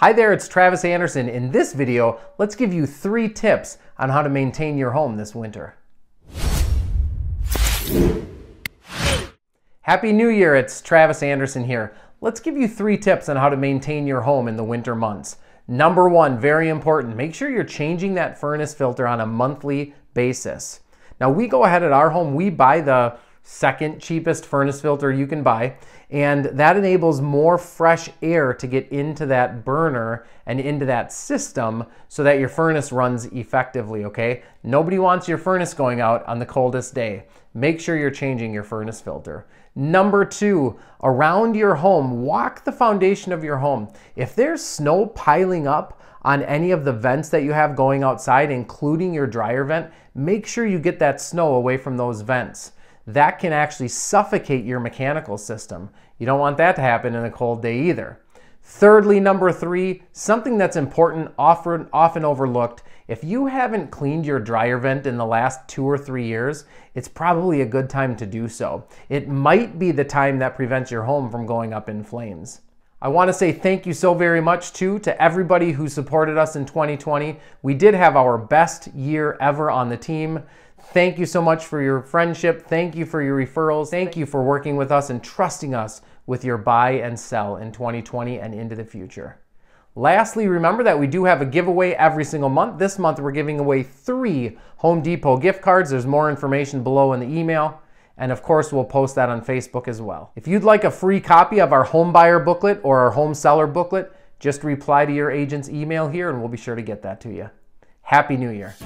Hi there, it's Travis Anderson. In this video, let's give you three tips on how to maintain your home this winter. Happy New Year, it's Travis Anderson here. Let's give you three tips on how to maintain your home in the winter months. Number one, very important, make sure you're changing that furnace filter on a monthly basis. Now we go ahead at our home, we buy the second cheapest furnace filter you can buy. And that enables more fresh air to get into that burner and into that system so that your furnace runs effectively, okay? Nobody wants your furnace going out on the coldest day. Make sure you're changing your furnace filter. Number two, around your home, walk the foundation of your home. If there's snow piling up on any of the vents that you have going outside, including your dryer vent, make sure you get that snow away from those vents that can actually suffocate your mechanical system. You don't want that to happen in a cold day either. Thirdly, number three, something that's important, often, often overlooked. If you haven't cleaned your dryer vent in the last two or three years, it's probably a good time to do so. It might be the time that prevents your home from going up in flames. I want to say thank you so very much too to everybody who supported us in 2020. We did have our best year ever on the team. Thank you so much for your friendship. Thank you for your referrals. Thank you for working with us and trusting us with your buy and sell in 2020 and into the future. Lastly, remember that we do have a giveaway every single month. This month, we're giving away three Home Depot gift cards. There's more information below in the email. And of course, we'll post that on Facebook as well. If you'd like a free copy of our home buyer booklet or our home seller booklet, just reply to your agent's email here and we'll be sure to get that to you. Happy New Year.